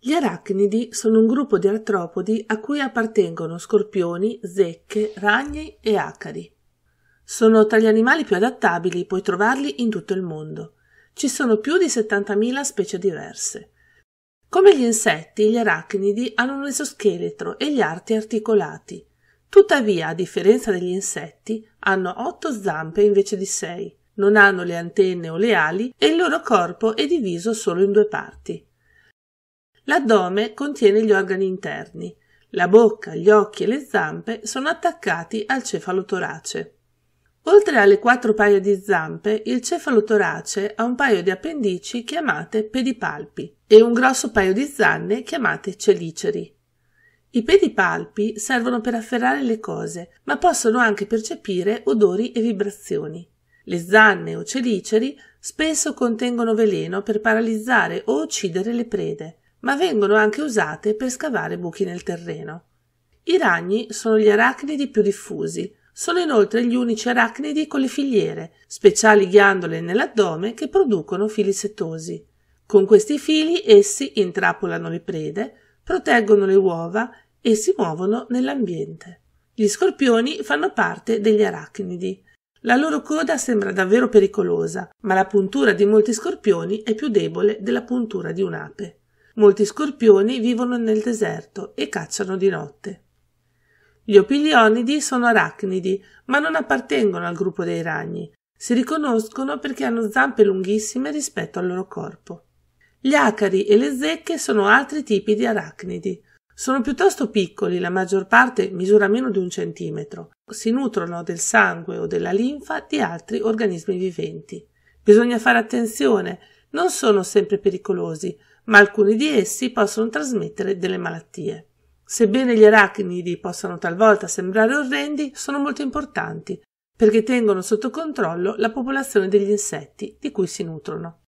Gli arachnidi sono un gruppo di artropodi a cui appartengono scorpioni, zecche, ragni e acari. Sono tra gli animali più adattabili, puoi trovarli in tutto il mondo. Ci sono più di 70.000 specie diverse. Come gli insetti, gli arachnidi hanno un esoscheletro e gli arti articolati. Tuttavia, a differenza degli insetti, hanno otto zampe invece di sei, non hanno le antenne o le ali e il loro corpo è diviso solo in due parti. L'addome contiene gli organi interni. La bocca, gli occhi e le zampe sono attaccati al cefalotorace. Oltre alle quattro paia di zampe, il cefalotorace ha un paio di appendici chiamate pedipalpi e un grosso paio di zanne chiamate celiceri. I pedipalpi servono per afferrare le cose, ma possono anche percepire odori e vibrazioni. Le zanne o celiceri spesso contengono veleno per paralizzare o uccidere le prede ma vengono anche usate per scavare buchi nel terreno. I ragni sono gli arachnidi più diffusi, sono inoltre gli unici arachnidi con le filiere, speciali ghiandole nell'addome che producono fili setosi. Con questi fili essi intrappolano le prede, proteggono le uova e si muovono nell'ambiente. Gli scorpioni fanno parte degli arachnidi. La loro coda sembra davvero pericolosa, ma la puntura di molti scorpioni è più debole della puntura di un'ape. Molti scorpioni vivono nel deserto e cacciano di notte. Gli opilionidi sono arachnidi, ma non appartengono al gruppo dei ragni. Si riconoscono perché hanno zampe lunghissime rispetto al loro corpo. Gli acari e le zecche sono altri tipi di arachnidi. Sono piuttosto piccoli, la maggior parte misura meno di un centimetro. Si nutrono del sangue o della linfa di altri organismi viventi. Bisogna fare attenzione, non sono sempre pericolosi, ma alcuni di essi possono trasmettere delle malattie. Sebbene gli arachnidi possano talvolta sembrare orrendi, sono molto importanti perché tengono sotto controllo la popolazione degli insetti di cui si nutrono.